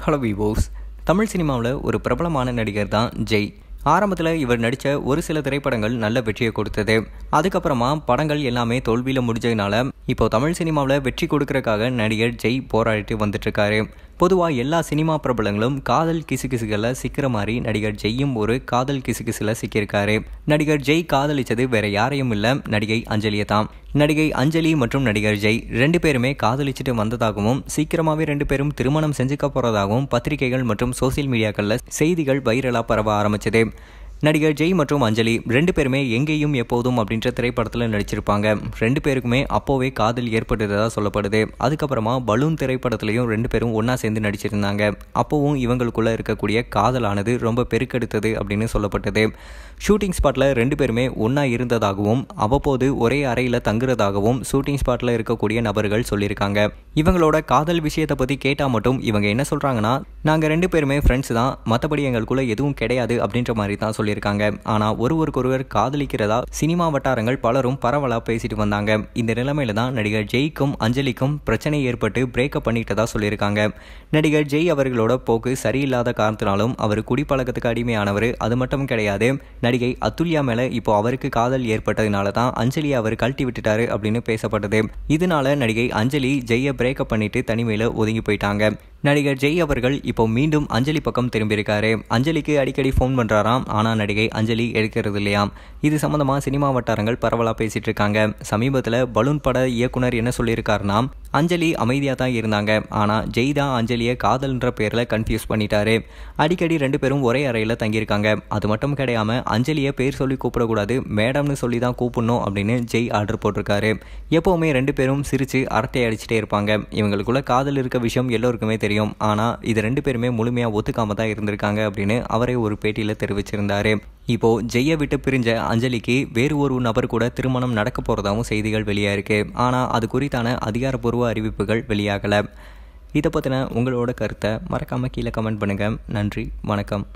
hello விவோஸ் Tamil சினிமாவில் ஒரு பிரபலமான நடிகர் தான் ஜெய் ஆரம்பத்தில் இவர் நடித்த ஒரு சில திரைப்படங்கள் நல்ல வெற்றியை கொடுத்தது அதுக்கப்புறமா படங்கள் எல்லாமே தோல்வியில் முடிஞ்சதுனால இப்போ தமிழ் சினிமாவில் வெற்றி கொடுக்கறக்காக நடிகர் ஜெய் போராடிட்டு வந்துட்டு இருக்காரு பொதுவாக எல்லா சினிமா பிரபலங்களும் காதல் கிசுகிசுகளில் சிக்கிற மாதிரி நடிகர் ஜெய்யும் ஒரு காதல் கிசுகிசுல சிக்கியிருக்காரு நடிகர் ஜெய் காதலிச்சது வேற யாரையும் இல்லை நடிகை அஞ்சலியை தான் நடிகை அஞ்சலி மற்றும் நடிகர் ஜெய் ரெண்டு பேருமே காதலிச்சுட்டு வந்ததாகவும் சீக்கிரமாகவே ரெண்டு பேரும் திருமணம் செஞ்சுக்க போகிறதாகவும் பத்திரிகைகள் மற்றும் சோசியல் மீடியாக்களில் செய்திகள் வைரலாக பரவ ஆரம்பிச்சது நடிகர் ஜெய் மற்றும் அஞ்சலி ரெண்டு பேருமே எங்கேயும் எப்போதும் அப்படின்ற திரைப்படத்தில் நடிச்சிருப்பாங்க ரெண்டு பேருக்குமே அப்போவே காதல் ஏற்பட்டுறதா சொல்லப்படுது அதுக்கப்புறமா பலூன் திரைப்படத்திலையும் ரெண்டு பேரும் ஒன்றா சேர்ந்து நடிச்சிருந்தாங்க அப்போவும் இவங்களுக்குள்ளே இருக்கக்கூடிய காதலானது ரொம்ப பெருக்கெடுத்தது அப்படின்னு சொல்லப்பட்டது ஷூட்டிங் ஸ்பாட்டில் ரெண்டு பேருமே ஒன்றா இருந்ததாகவும் அவ்வப்போது ஒரே அறையில் தங்குறதாகவும் ஷூட்டிங் ஸ்பாட்டில் இருக்கக்கூடிய நபர்கள் சொல்லியிருக்காங்க இவங்களோட காதல் விஷயத்தை பற்றி கேட்டால் மட்டும் இவங்க என்ன சொல்கிறாங்கன்னா நாங்கள் ரெண்டு பேருமே ஃப்ரெண்ட்ஸ் தான் மற்றபடி எங்களுக்குள்ளே எதுவும் கிடையாது அப்படின்ற மாதிரி தான் சொல்லியிருக்காங்க ஆனால் ஒருவருக்கொருவர் காதலிக்கிறதா சினிமா வட்டாரங்கள் பலரும் பரவலாக பேசிட்டு வந்தாங்க இந்த நிலைமையில தான் நடிகர் ஜெய்க்கும் அஞ்சலிக்கும் பிரச்சனை ஏற்பட்டு பிரேக்கப் பண்ணிட்டதா சொல்லியிருக்காங்க நடிகர் ஜெய் அவர்களோட போக்கு சரியில்லாத காரணத்தினாலும் அவர் குடிப்பழக்கத்துக்கு அடிமையானவர் அது மட்டும் கிடையாது நடிகை அத்துல்யா மேலே இப்போ அவருக்கு காதல் ஏற்பட்டதுனால தான் அஞ்சலி அவர் கழட்டி விட்டுட்டாரு அப்படின்னு பேசப்பட்டது இதனால நடிகை அஞ்சலி ஜெய்யை பிரேக்கப் பண்ணிட்டு தனிமையில் ஒதுங்கி போயிட்டாங்க நடிகர் ஜெய் அவர்கள் இப்போ மீண்டும் அஞ்சலி பக்கம் திரும்பியிருக்காரு அஞ்சலிக்கு அடிக்கடி ஃபோன் பண்ணுறாராம் ஆனால் நடிகை அஞ்சலி எடுக்கிறது இல்லையாம் இது சம்மந்தமாக சினிமா வட்டாரங்கள் பரவலாக பேசிகிட்டு இருக்காங்க சமீபத்தில் பலூன் பட இயக்குனர் என்ன சொல்லியிருக்காருனா அஞ்சலி அமைதியாக தான் இருந்தாங்க ஆனால் ஜெய் தான் அஞ்சலியை காதல்ன்ற பேரில் கன்ஃபியூஸ் பண்ணிட்டாரு அடிக்கடி ரெண்டு பேரும் ஒரே அறையில் தங்கியிருக்காங்க அது மட்டும் கிடையாமல் அஞ்சலியை பேர் சொல்லி கூப்பிடக்கூடாது மேடம்னு சொல்லி தான் கூப்பிடணும் அப்படின்னு ஜெய் ஆர்டர் போட்டிருக்காரு எப்போவுமே ரெண்டு பேரும் சிரித்து அரட்டை அடிச்சுட்டே இருப்பாங்க இவங்களுக்குள்ள காதல் இருக்க விஷயம் எல்லோருக்குமே தெரியும் ஆனால் இது ரெண்டு பேருமே முழுமையாக ஒத்துக்காம தான் இருந்திருக்காங்க அப்படின்னு அவரே ஒரு பேட்டியில் தெரிவிச்சிருந்தாரு இப்போ ஜெய்யை விட்டு பிரிஞ்ச அஞ்சலிக்கு வேறு ஒரு நபர் கூட திருமணம் நடக்க போகிறதாகவும் செய்திகள் வெளியாக இருக்குது ஆனால் அது குறித்தான அதிகாரப்பூர்வ அறிவிப்புகள் வெளியாகலை இதை பற்றின உங்களோட கருத்தை மறக்காமல் கீழே கமெண்ட் பண்ணுங்கள் நன்றி வணக்கம்